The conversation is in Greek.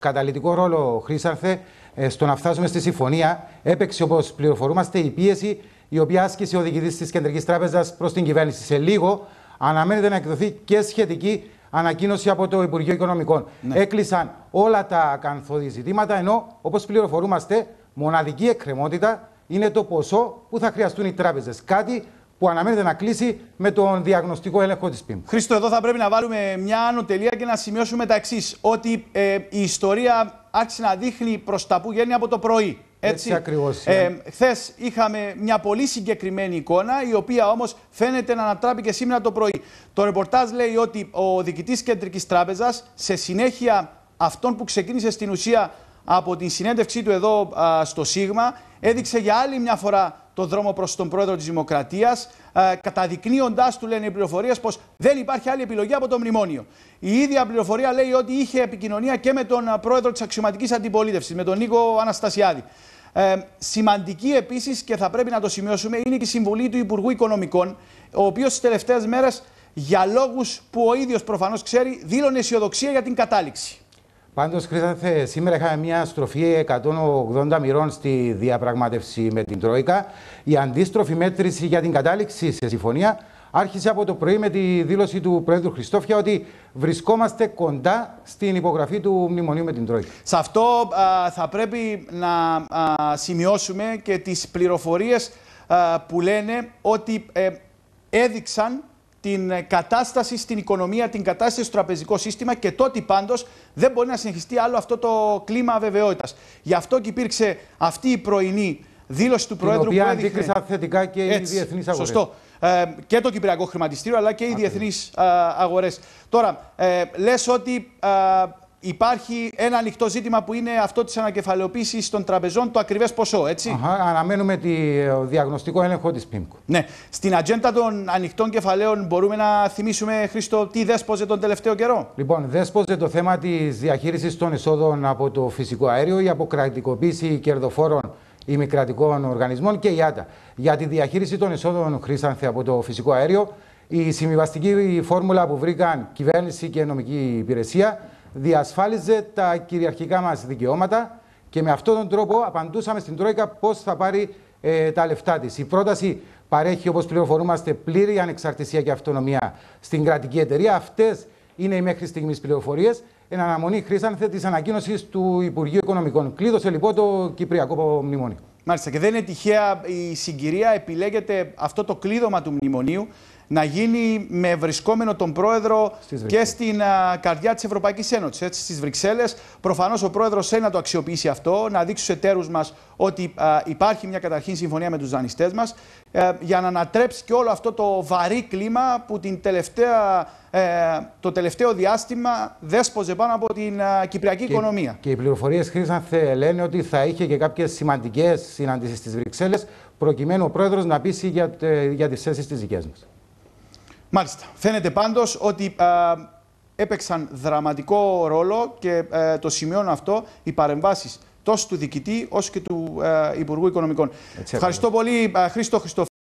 Καταλητικό ρόλο χρήσαρθε ε, στο να φτάσουμε στη συμφωνία. Έπαιξε, όπως πληροφορούμαστε, η πίεση η οποία άσκησε ο διοικητής της Κεντρικής Τράπεζας προς την κυβέρνηση. Σε λίγο αναμένεται να εκδοθεί και σχετική ανακοίνωση από το Υπουργείο Οικονομικών. Ναι. Έκλεισαν όλα τα κανθόδη ζητήματα, ενώ, όπως πληροφορούμαστε, μοναδική εκκρεμότητα είναι το ποσό που θα χρειαστούν οι τράπεζες. Κάτι που αναμένεται να κλείσει με τον διαγνωστικό έλεγχο της ΠΥΜ. Χρήστο, εδώ θα πρέπει να βάλουμε μια άνω τελεία και να σημειώσουμε τα εξής: Ότι ε, η ιστορία άρχισε να δείχνει προς τα που γέννη από το πρωί. Έτσι, Έτσι ε, ναι. Χθες είχαμε μια πολύ συγκεκριμένη εικόνα, η οποία όμως φαίνεται να και σήμερα το πρωί. Το ρεπορτάζ λέει ότι ο διοικητής Κεντρικής Τράπεζας, σε συνέχεια αυτών που ξεκίνησε στην ουσία από την συνέντευξή του εδώ στο ΣΥΓΜΑ, έδειξε για άλλη μια φορά το δρόμο προς τον πρόεδρο της Δημοκρατίας, ε, καταδεικνύοντάς του, λένε οι πληροφορίες, πως δεν υπάρχει άλλη επιλογή από το μνημόνιο. Η ίδια πληροφορία λέει ότι είχε επικοινωνία και με τον ε, πρόεδρο της αξιωματικής αντιπολίτευσης, με τον Νίκο Αναστασιάδη. Ε, σημαντική επίσης και θα πρέπει να το σημειώσουμε είναι και η συμβολή του Υπουργού Οικονομικών, ο οποίος τις τελευταίες μέρες, για λόγους που ο ίδιος προφανώς ξέρει, δήλωνε αισιοδοξία για την κατάληξη. Πάντως, Χρήσταθε, σήμερα είχαμε μια στροφή 180 μοιρών στη διαπραγμάτευση με την Τρόικα. Η αντίστροφη μέτρηση για την κατάληξη σε συμφωνία άρχισε από το πρωί με τη δήλωση του Πρόεδρου Χριστόφια ότι βρισκόμαστε κοντά στην υπογραφή του μνημονίου με την Τρόικα. Σε αυτό θα πρέπει να σημειώσουμε και τις πληροφορίες που λένε ότι ε, έδειξαν την ε, κατάσταση στην οικονομία, την κατάσταση στο τραπεζικό σύστημα και τότε πάντως δεν μπορεί να συνεχιστεί άλλο αυτό το κλίμα αβεβαιότητας. Γι' αυτό και υπήρξε αυτή η πρωινή δήλωση του την Προέδρου που έδειχνε. θετικά και Έτσι, οι διεθνεί αγορέ. Σωστό. Ε, και το Κυπριακό Χρηματιστήριο αλλά και οι διεθνείς ε, αγορές. Τώρα, ε, λες ότι. Ε, Υπάρχει ένα ανοιχτό ζήτημα που είναι αυτό της ανακεφαλαιοποίησης των τραπεζών, το ακριβές ποσό, έτσι. Αχα, αναμένουμε το ε, διαγνωστικό έλεγχο της ΠΙΜΚΟ. Ναι. Στην ατζέντα των ανοιχτών κεφαλαίων, μπορούμε να θυμίσουμε, Χρήστο, τι δέσποζε τον τελευταίο καιρό. Λοιπόν, δέσποζε το θέμα της διαχείρισης των εσόδων από το φυσικό αέριο, η αποκρατικοποίηση κερδοφόρων ημικρατικών οργανισμών και η ΆΤΑ. Για τη διαχείριση των εσόδων, Χρήσανθε, από το φυσικό αέριο, η συμβιβαστική φόρμουλα που βρήκαν κυβέρνηση και νομική υπηρεσία διασφάλιζε τα κυριαρχικά μας δικαιώματα και με αυτόν τον τρόπο απαντούσαμε στην Τρόικα πώς θα πάρει ε, τα λεφτά της. Η πρόταση παρέχει, όπως πληροφορούμαστε, πλήρη ανεξαρτησία και αυτονομία στην κρατική εταιρεία. Αυτές είναι οι μέχρι στιγμής πληροφορίες. Εν αναμονή χρήσανθε της ανακοίνωσης του Υπουργείου Οικονομικών. Κλείδωσε λοιπόν το Κυπριακό Μνημόνιο. Μάλιστα, και δεν είναι τυχαία η συγκυρία. Επιλέγεται αυτό το κλείδωμα του μνημονίου να γίνει με βρισκόμενο τον πρόεδρο και στην καρδιά της Ευρωπαϊκής Ένωσης, έτσι στις Βρυξέλλες. Προφανώς ο πρόεδρος θέλει να το αξιοποιήσει αυτό, να δείξει στους εταίρους μας ότι υπάρχει μια καταρχήν συμφωνία με τους δανειστές μας, ε, για να ανατρέψει και όλο αυτό το βαρύ κλίμα που την τελευταία, ε, το τελευταίο διάστημα δέσποζε πάνω από την κυπριακή οικονομία. Και οι πληροφορίες χρήσαν λένε ότι θα είχε και κάποιες σημαντικές συναντήσεις στις Βρυξέλλες, προκειμένου ο πρόεδρος να πείσει για, ε, για τις θέσεις τη δική μας. Μάλιστα. Φαίνεται πάντως ότι έπαιξαν δραματικό ρόλο και ε, το σημειώνω αυτό οι παρεμβάσεις τόσο του διοικητή όσο και του α, ε, Υπουργού Οικονομικών. Έτσι, Ευχαριστώ πολύ, ε, Χρήστο Χριστόφ.